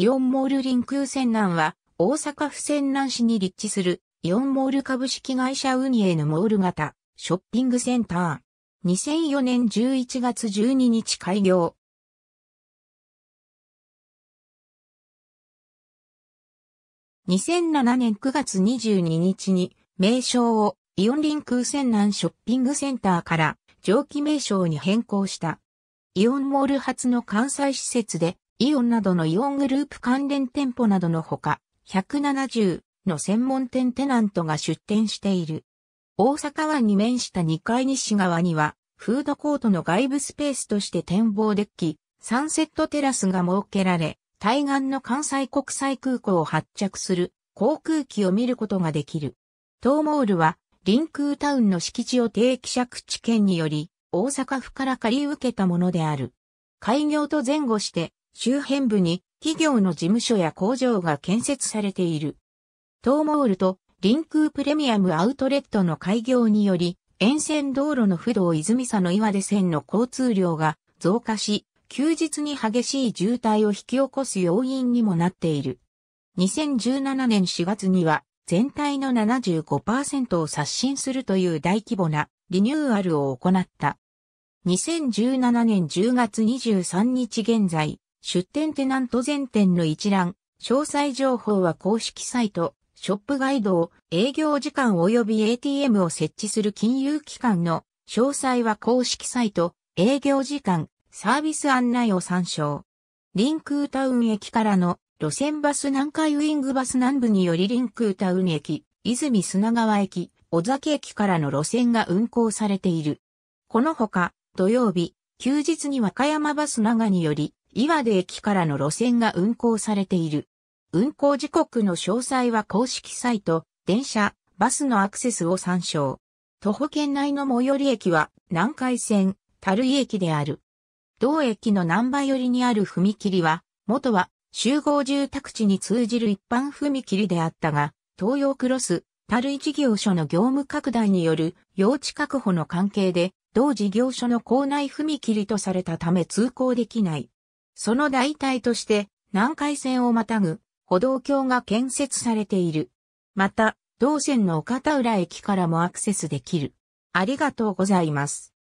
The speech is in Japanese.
イオンモールリセンナ南は、大阪府泉南市に立地する、イオンモール株式会社ウニエのモール型、ショッピングセンター。2004年11月12日開業。2007年9月22日に、名称をイオンリセンナ南ショッピングセンターから上記名称に変更した。イオンモール初の関西施設でイオンなどのイオングループ関連店舗などのほか、170の専門店テナントが出店している。大阪湾に面した2階西側には、フードコートの外部スペースとして展望デッキ、サンセットテラスが設けられ、対岸の関西国際空港を発着する航空機を見ることができる。トーモールは、臨空タウンの敷地を定期借地権により、大阪府から借り受けたものである。開業と前後して、周辺部に企業の事務所や工場が建設されている。トーモールとリンクープレミアムアウトレットの開業により、沿線道路の不動泉佐の岩出線の交通量が増加し、休日に激しい渋滞を引き起こす要因にもなっている。2017年4月には全体の75%を刷新するという大規模なリニューアルを行った。2017年10月23日現在、出店テナント全店の一覧、詳細情報は公式サイト、ショップガイドを、営業時間及び ATM を設置する金融機関の、詳細は公式サイト、営業時間、サービス案内を参照。リンクータウン駅からの路線バス南海ウィングバス南部によりリンクータウン駅、泉砂川駅、小崎駅からの路線が運行されている。このほか、土曜日、休日に和歌山バス長により、岩出駅からの路線が運行されている。運行時刻の詳細は公式サイト、電車、バスのアクセスを参照。徒歩圏内の最寄り駅は南海線、樽井駅である。同駅の南波寄りにある踏切は、元は集合住宅地に通じる一般踏切であったが、東洋クロス、樽井事業所の業務拡大による用地確保の関係で、同事業所の構内踏切とされたため通行できない。その代替として南海線をまたぐ歩道橋が建設されている。また、同線の岡田浦駅からもアクセスできる。ありがとうございます。